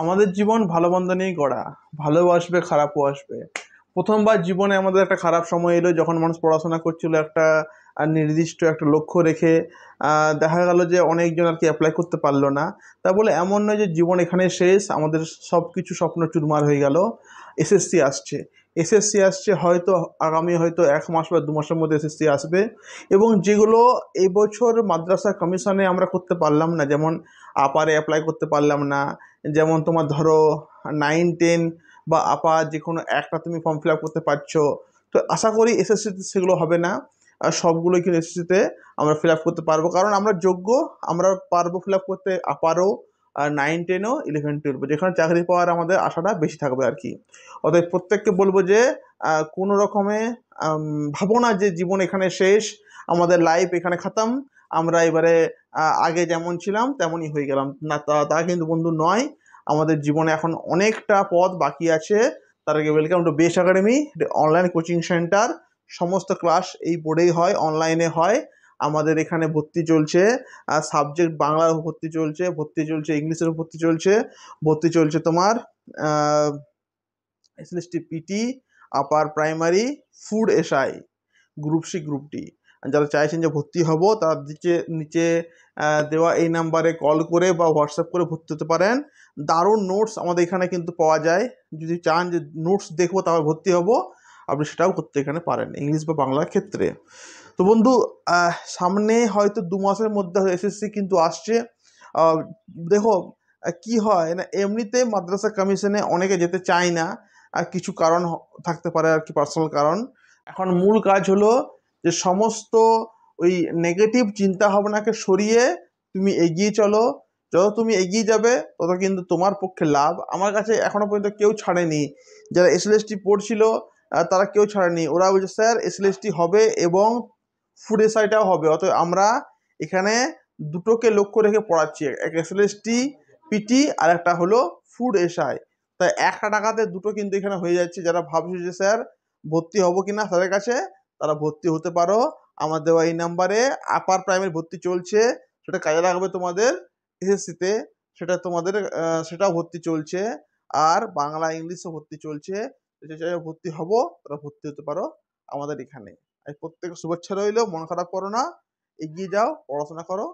আমাদের জীবন ভালো মন্দ নিয়েই গড়া ভালোও আসবে খারাপও আসবে প্রথমবার জীবনে আমাদের একটা খারাপ সময় এলো যখন মানুষ পড়াশোনা করছিল একটা নির্দিষ্ট একটা লক্ষ্য রেখে দেখা গেল যে অনেকজন আর কি অ্যাপ্লাই করতে পারলো না তা বলে এমন নয় যে জীবন এখানে শেষ আমাদের সব কিছু স্বপ্ন চুরমার হয়ে গেল এসএসসি আসছে এসএসসি আসছে হয়তো আগামী হয়তো এক মাস বা দু মাসের মধ্যে এসএসসি আসবে এবং যেগুলো এবছর মাদ্রাসা কমিশনে আমরা করতে পারলাম না যেমন আপারে অ্যাপ্লাই করতে পারলাম না যেমন তোমার ধরো নাইন টেন বা আপা যে কোনো একটা তুমি ফর্ম ফিল করতে পারছো তো আশা করি এসএসসিতে সেগুলো হবে না আর সবগুলো কিন্তু এসএসসিতে আমরা ফিল করতে পারবো কারণ আমরা যোগ্য আমরা পারবো ফিল করতে আপারও আর নাইন টেনও ইলেভেন টুয়েলভ যেখানে চাকরি পাওয়ার আমাদের আশাটা বেশি থাকবে আর কি অতএব প্রত্যেককে বলবো যে কোনো রকমে ভাবো না যে জীবন এখানে শেষ আমাদের লাইফ এখানে খাতাম আমরা এবারে আগে যেমন ছিলাম তেমনই হয়ে গেলাম না তা তা কিন্তু বন্ধু নয় আমাদের জীবনে এখন অনেকটা পথ বাকি আছে তার আগে welcome to base academy online coaching centre সমস্ত ক্লাস এই বোর্ডেই হয় অনলাইনে হয় আমাদের এখানে ভর্তি চলছে আর সাবজেক্ট বাংলার ভর্তি চলছে ভর্তি চলছে ইংলিশের ভর্তি চলছে ভর্তি চলছে তোমার SLST PT upper primary food SI group C group D যারা চাইছেন যে ভর্তি হব তার নিচে নিচে দেওয়া এই নাম্বারে কল করে বা হোয়াটসঅ্যাপ করে ভর্তি হতে পারেন দারুণ নোটস আমাদের এখানে কিন্তু পাওয়া যায় যদি চান যে নোটস দেখবো তাহলে ভর্তি হব আপনি সেটাও করতে এখানে পারেন ইংলিশ বা বাংলার ক্ষেত্রে তো বন্ধু সামনে হয়তো দু মাসের মধ্যে এসএসসি কিন্তু আসছে দেখো কি হয় না এমনিতে মাদ্রাসা কমিশনে অনেকে যেতে চায় না আর কিছু কারণ থাকতে পারে আর কি পার্সোনাল কারণ এখন মূল কাজ হলো যে সমস্ত ওই নেগেটিভ চিন্তা ভাবনাকে সরিয়ে তুমি এগিয়ে চলো যত তুমি এগিয়ে যাবে তত কিন্তু তোমার পক্ষে লাভ আমার কাছে এখনও পর্যন্ত কেউ ছাড়েনি যারা এসএলএসটি পড়ছিল তারা কেউ ছাড়েনি ওরা বলছে স্যার এসএলএসটি হবে এবং ফুড এসআইটাও হবে অতএব আমরা এখানে দুটোকে লক্ষ্য রেখে পড়াচ্ছি এক এসএলএসটি পিটি আর একটা হলো ফুড এসআই তাই একটা টাকাতে দুটো কিন্তু এখানে হয়ে যাচ্ছে যারা ভাবছে যে স্যার ভর্তি হবো কি না তাদের কাছে তারা ভর্তি হতে পারো আমার দেওয়া এই নাম্বারে আপার প্রাইমারি ভর্তি চলছে সেটা কাজে লাগবে তোমাদের এসএসসিতে সেটা তোমাদের সেটাও ভর্তি চলছে আর বাংলা ইংলিশও ভর্তি চলছে ভর্তি হবো তারা ভর্তি হতে পারো আমাদের এখানে আমি প্রত্যেকে শুভেচ্ছা রইল মন খারাপ করো না এগিয়ে যাও পড়াশোনা করো